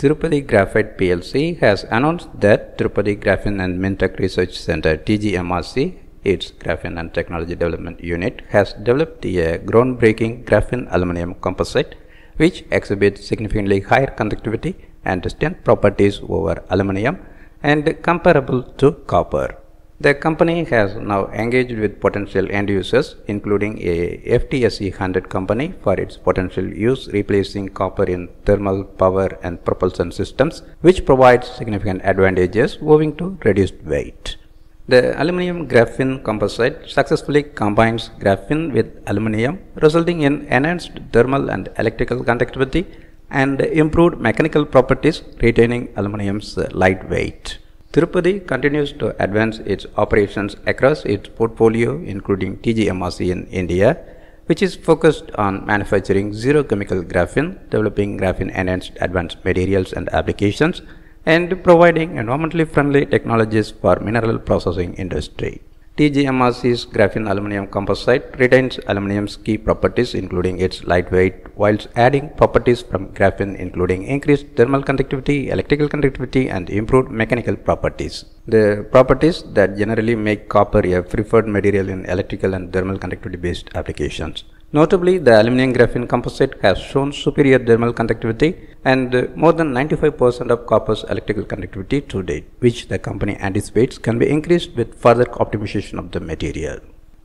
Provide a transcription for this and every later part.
Tirupati Graphite PLC has announced that Tirupati Graphene and Mintech Research Center TGMRC, its Graphene and Technology Development Unit, has developed a groundbreaking graphene aluminum composite which exhibits significantly higher conductivity and strength properties over aluminum and comparable to copper. The company has now engaged with potential end users, including a FTSE 100 company for its potential use replacing copper in thermal power and propulsion systems, which provides significant advantages owing to reduced weight. The aluminum graphene composite successfully combines graphene with aluminum, resulting in enhanced thermal and electrical conductivity and improved mechanical properties retaining aluminum's light weight. Tirupati continues to advance its operations across its portfolio including TGMRC in India, which is focused on manufacturing zero chemical graphene, developing graphene enhanced advanced materials and applications, and providing environmentally friendly technologies for mineral processing industry. TGMRC is graphene aluminum composite retains aluminum's key properties including its lightweight whilst adding properties from graphene including increased thermal conductivity, electrical conductivity and improved mechanical properties. The properties that generally make copper a preferred material in electrical and thermal conductivity based applications. Notably, the aluminum graphene composite has shown superior thermal conductivity and more than 95% of copper's electrical conductivity to date, which the company anticipates can be increased with further optimization of the material.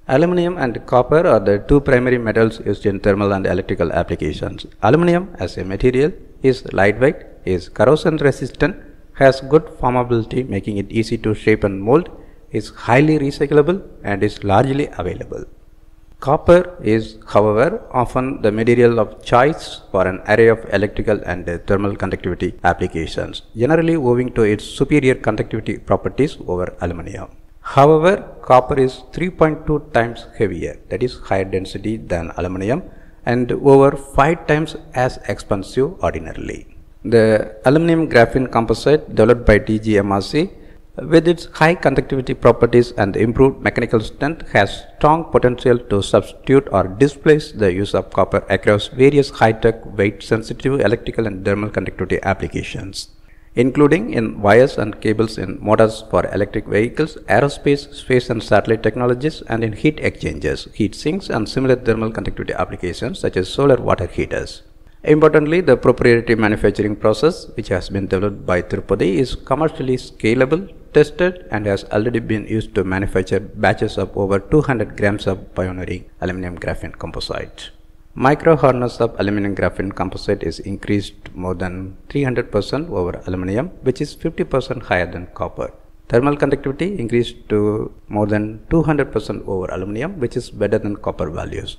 Aluminium and copper are the two primary metals used in thermal and electrical applications. Aluminium as a material is lightweight, is corrosion resistant, has good formability making it easy to shape and mold, is highly recyclable and is largely available. Copper is, however, often the material of choice for an array of electrical and thermal conductivity applications, generally owing to its superior conductivity properties over aluminum. However, copper is 3.2 times heavier, that is higher density than aluminum and over 5 times as expensive ordinarily. The aluminum graphene composite developed by DGMRC with its high conductivity properties and improved mechanical strength has strong potential to substitute or displace the use of copper across various high-tech, weight-sensitive electrical and thermal conductivity applications, including in wires and cables in motors for electric vehicles, aerospace, space and satellite technologies, and in heat exchangers, heat sinks, and similar thermal conductivity applications such as solar water heaters. Importantly, the proprietary manufacturing process, which has been developed by Tirupati, is commercially scalable tested and has already been used to manufacture batches of over 200 grams of pioneering aluminum graphene composite. Micro hardness of aluminum graphene composite is increased more than 300% over aluminum which is 50% higher than copper. Thermal conductivity increased to more than 200% over aluminum which is better than copper values.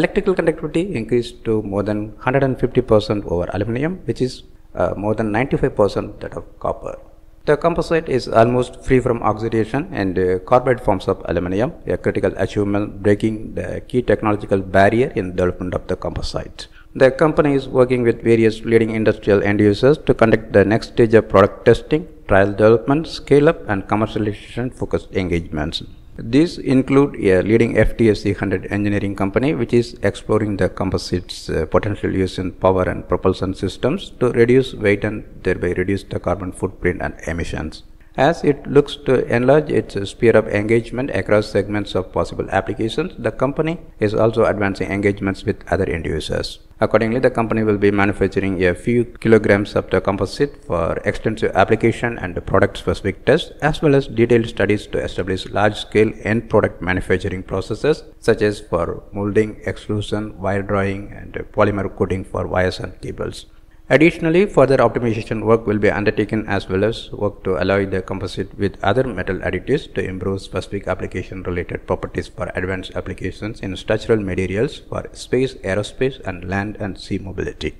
Electrical conductivity increased to more than 150% over aluminum which is uh, more than 95% that of copper. The composite is almost free from oxidation and uh, carbide forms of aluminum, a critical achievement breaking the key technological barrier in development of the composite. The company is working with various leading industrial end users to conduct the next stage of product testing, trial development, scale up and commercialization focused engagements. These include a leading FTSC 100 engineering company which is exploring the composites uh, potential use in power and propulsion systems to reduce weight and thereby reduce the carbon footprint and emissions. As it looks to enlarge its uh, sphere of engagement across segments of possible applications, the company is also advancing engagements with other end users. Accordingly, the company will be manufacturing a few kilograms of the composite for extensive application and product-specific tests, as well as detailed studies to establish large-scale end product manufacturing processes, such as for molding, extrusion, wire drawing, and polymer coating for wires and cables. Additionally, further optimization work will be undertaken as well as work to alloy the composite with other metal additives to improve specific application related properties for advanced applications in structural materials for space, aerospace and land and sea mobility.